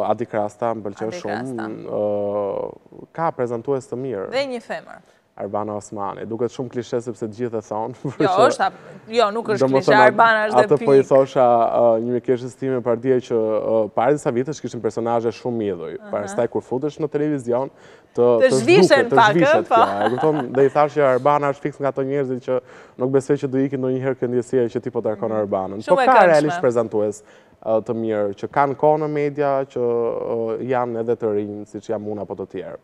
Po, Adi Krasta më bëlqer shumë, ka prezentues të mirë. Dhe një femër. Arbana Osmani, duke të shumë klishe sepse gjithë e thonë. Jo, jo, nuk është klishe, Arbana është dhe pikë. A të po i thosha një me keshës time për dje që parë disa vitës kështë në personaje shumë i Parë staj kur futësh në televizion të zhvishën pakë. Të zhvishen pakë, po. Dhe i thash që Arbana është fiksë nga të njerëzit që nuk besve që du ikin në njëherë këndjesia që ti po të arkonë mhm. Po ka realisht prezentues Eh, të mirë, që kanë kohë në media, që eh, janë edhe të rinjë, si që jam unë apo të tjerë.